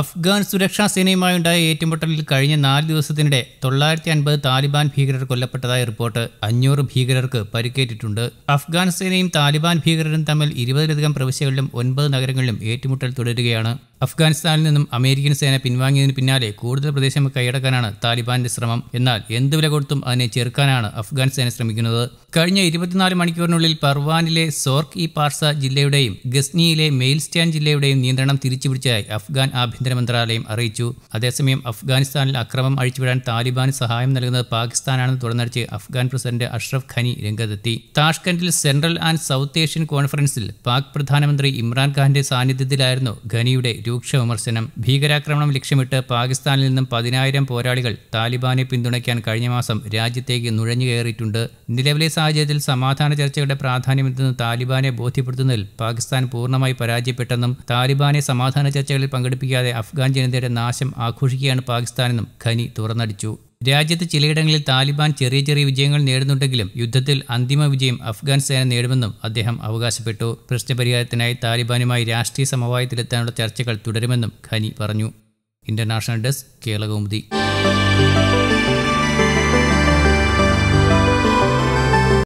അഫ്ഗാൻ സുരക്ഷാ സേനയുമായുണ്ടായ ഏറ്റുമുട്ടലിൽ കഴിഞ്ഞ നാല് ദിവസത്തിനിടെ തൊള്ളായിരത്തി അൻപത് താലിബാൻ ഭീകരർ കൊല്ലപ്പെട്ടതായ റിപ്പോർട്ട് അഞ്ഞൂറ് ഭീകരർക്ക് പരിക്കേറ്റിട്ടുണ്ട് അഫ്ഗാൻ സേനയും താലിബാൻ ഭീകരരും തമ്മിൽ ഇരുപതിലധികം പ്രവിശ്യകളിലും ഒൻപത് നഗരങ്ങളിലും ഏറ്റുമുട്ടൽ തുടരുകയാണ് അഫ്ഗാനിസ്ഥാനിൽ നിന്നും അമേരിക്കൻ സേന പിൻവാങ്ങിയതിന് പിന്നാലെ കൂടുതൽ പ്രദേശം കൈയടക്കാനാണ് താലിബാന്റെ ശ്രമം എന്നാൽ എന്ത് വില കൊടുത്തും അതിനെ ചെറുക്കാനാണ് അഫ്ഗാൻ സേന ശ്രമിക്കുന്നത് കഴിഞ്ഞ ഇരുപത്തിനാല് മണിക്കൂറിനുള്ളിൽ പർവാനിലെ സോർക്ക് ഇ പാർസ ജില്ലയുടെയും ഗസ്നിയിലെ മെയിൽസ്റ്റാൻ ജില്ലയുടെയും നിയന്ത്രണം തിരിച്ചുപിടിച്ചതായി അഫ്ഗാൻ ആഭ്യന്തര മന്ത്രാലയം അറിയിച്ചു അതേസമയം അഫ്ഗാനിസ്ഥാനിൽ അക്രമം അഴിച്ചുവിടാൻ താലിബാന് സഹായം നൽകുന്നത് പാകിസ്ഥാനാണെന്ന് തുടർന്നടിച്ച് അഫ്ഗാൻ പ്രസിഡന്റ് അഷ്റഫ് ഖനി രംഗത്തെത്തി താഷ്കന്റിൽ സെൻട്രൽ ആൻഡ് സൗത്ത് ഏഷ്യൻ കോൺഫറൻസിൽ പാക് പ്രധാനമന്ത്രി ഇമ്രാൻഖാന്റെ സാന്നിധ്യത്തിലായിരുന്നു ഖനിയുടെ രൂക്ഷ വിമർശനം ഭീകരാക്രമണം ലക്ഷ്യമിട്ട് പാകിസ്ഥാനിൽ നിന്നും പതിനായിരം പോരാളികൾ താലിബാനെ പിന്തുണയ്ക്കാൻ കഴിഞ്ഞ മാസം രാജ്യത്തേക്ക് നുഴഞ്ഞു കയറിയിട്ടുണ്ട് നിലവിലെ സാഹചര്യത്തിൽ സമാധാന ചർച്ചയുടെ പ്രാധാന്യമെന്ന് താലിബാനെ ബോധ്യപ്പെടുത്തുന്നതിൽ പാകിസ്ഥാൻ പൂർണ്ണമായി പരാജയപ്പെട്ടെന്നും താലിബാനെ സമാധാന ചർച്ചകളിൽ പങ്കെടുപ്പിക്കാതെ അഫ്ഗാൻ ജനതയുടെ നാശം ആഘോഷിക്കുകയാണ് പാകിസ്ഥാനെന്നും ഖനി തുറന്നടിച്ചു രാജ്യത്ത് ചിലയിടങ്ങളിൽ താലിബാൻ ചെറിയ ചെറിയ വിജയങ്ങൾ നേടുന്നുണ്ടെങ്കിലും യുദ്ധത്തിൽ അന്തിമ വിജയം അഫ്ഗാൻ സേന നേടുമെന്നും അദ്ദേഹം അവകാശപ്പെട്ടു പ്രശ്നപരിഹാരത്തിനായി താലിബാനുമായി രാഷ്ട്രീയ സമവായത്തിലെത്താനുള്ള ചർച്ചകൾ തുടരുമെന്നും ഖനി പറഞ്ഞു ഇന്റർനാഷണൽ ഡെസ്ക് കേരളകൗമുദി